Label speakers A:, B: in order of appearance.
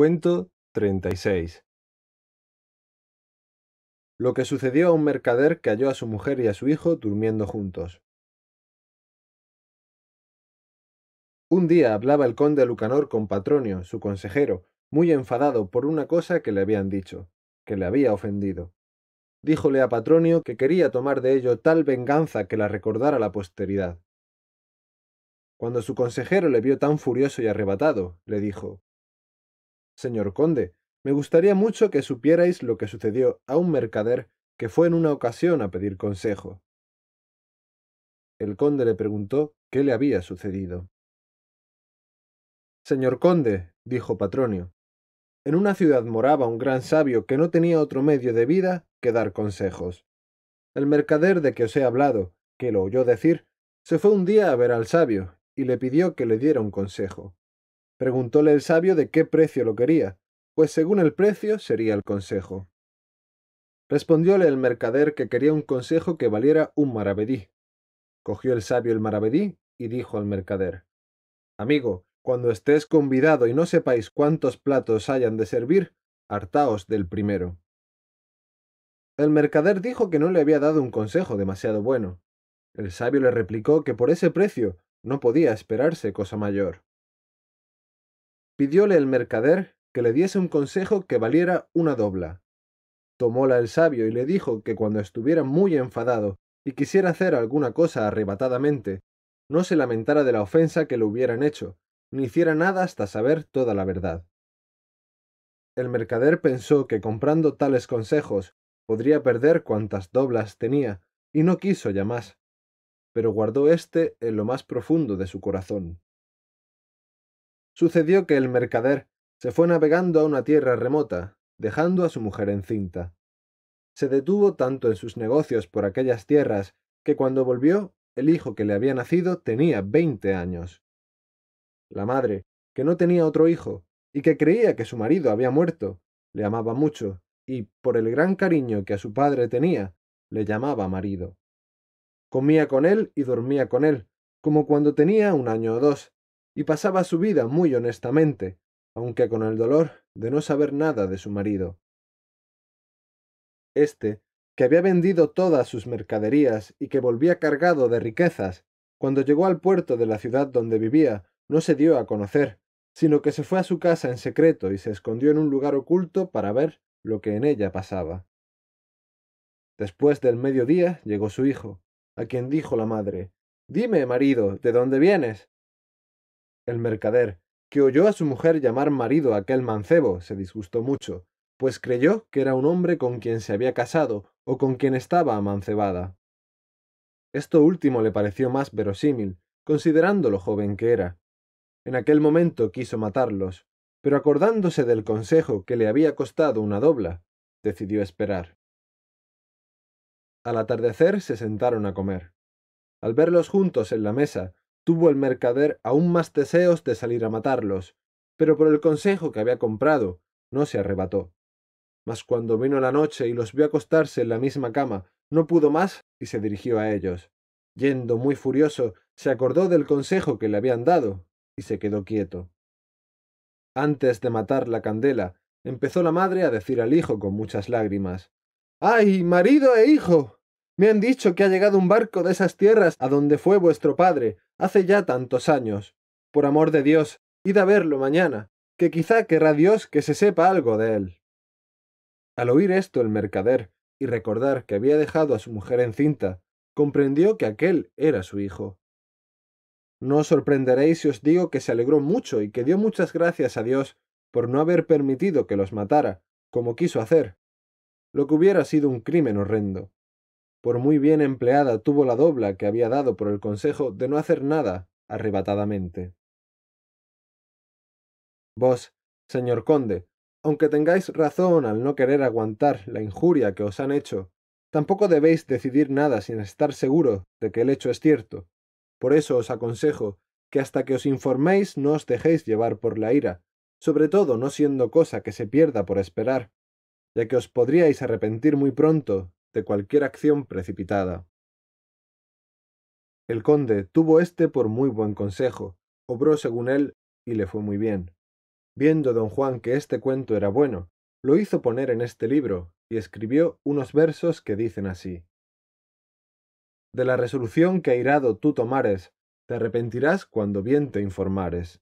A: Cuento 36 Lo que sucedió a un mercader que halló a su mujer y a su hijo durmiendo juntos. Un día hablaba el conde Lucanor con Patronio, su consejero, muy enfadado por una cosa que le habían dicho, que le había ofendido. Díjole a Patronio que quería tomar de ello tal venganza que la recordara la posteridad. Cuando su consejero le vio tan furioso y arrebatado, le dijo Señor conde, me gustaría mucho que supierais lo que sucedió a un mercader que fue en una ocasión a pedir consejo. El conde le preguntó qué le había sucedido. Señor conde, dijo Patronio, en una ciudad moraba un gran sabio que no tenía otro medio de vida que dar consejos. El mercader de que os he hablado, que lo oyó decir, se fue un día a ver al sabio y le pidió que le diera un consejo. Preguntóle el sabio de qué precio lo quería, pues según el precio sería el consejo. Respondióle el mercader que quería un consejo que valiera un maravedí. Cogió el sabio el maravedí y dijo al mercader Amigo, cuando estés convidado y no sepáis cuántos platos hayan de servir, hartaos del primero. El mercader dijo que no le había dado un consejo demasiado bueno. El sabio le replicó que por ese precio no podía esperarse cosa mayor pidióle el mercader que le diese un consejo que valiera una dobla. Tomóla el sabio y le dijo que cuando estuviera muy enfadado y quisiera hacer alguna cosa arrebatadamente, no se lamentara de la ofensa que le hubieran hecho, ni hiciera nada hasta saber toda la verdad. El mercader pensó que comprando tales consejos podría perder cuantas doblas tenía, y no quiso ya más, pero guardó éste en lo más profundo de su corazón. Sucedió que el mercader se fue navegando a una tierra remota, dejando a su mujer encinta. Se detuvo tanto en sus negocios por aquellas tierras que cuando volvió el hijo que le había nacido tenía veinte años. La madre, que no tenía otro hijo y que creía que su marido había muerto, le amaba mucho y, por el gran cariño que a su padre tenía, le llamaba marido. Comía con él y dormía con él, como cuando tenía un año o dos, y pasaba su vida muy honestamente, aunque con el dolor de no saber nada de su marido. Este, que había vendido todas sus mercaderías y que volvía cargado de riquezas, cuando llegó al puerto de la ciudad donde vivía, no se dio a conocer, sino que se fue a su casa en secreto y se escondió en un lugar oculto para ver lo que en ella pasaba. Después del mediodía llegó su hijo, a quien dijo la madre Dime, marido, ¿de dónde vienes? el mercader, que oyó a su mujer llamar marido a aquel mancebo, se disgustó mucho, pues creyó que era un hombre con quien se había casado o con quien estaba amancebada. Esto último le pareció más verosímil, considerando lo joven que era. En aquel momento quiso matarlos, pero acordándose del consejo que le había costado una dobla, decidió esperar. Al atardecer se sentaron a comer. Al verlos juntos en la mesa, tuvo el mercader aún más deseos de salir a matarlos, pero por el consejo que había comprado no se arrebató. Mas cuando vino la noche y los vio acostarse en la misma cama, no pudo más y se dirigió a ellos. Yendo muy furioso, se acordó del consejo que le habían dado y se quedó quieto. Antes de matar la candela, empezó la madre a decir al hijo con muchas lágrimas ¡Ay, marido e hijo! Me han dicho que ha llegado un barco de esas tierras a donde fue vuestro padre, hace ya tantos años. Por amor de Dios, id a verlo mañana, que quizá querrá Dios que se sepa algo de él. Al oír esto el mercader, y recordar que había dejado a su mujer encinta, comprendió que aquel era su hijo. No os sorprenderéis si os digo que se alegró mucho y que dio muchas gracias a Dios por no haber permitido que los matara, como quiso hacer, lo que hubiera sido un crimen horrendo por muy bien empleada tuvo la dobla que había dado por el consejo de no hacer nada arrebatadamente. Vos, señor conde, aunque tengáis razón al no querer aguantar la injuria que os han hecho, tampoco debéis decidir nada sin estar seguro de que el hecho es cierto. Por eso os aconsejo que hasta que os informéis no os dejéis llevar por la ira, sobre todo no siendo cosa que se pierda por esperar, ya que os podríais arrepentir muy pronto de cualquier acción precipitada. El conde tuvo este por muy buen consejo, obró según él y le fue muy bien. Viendo don Juan que este cuento era bueno, lo hizo poner en este libro y escribió unos versos que dicen así. De la resolución que airado tú tomares, te arrepentirás cuando bien te informares.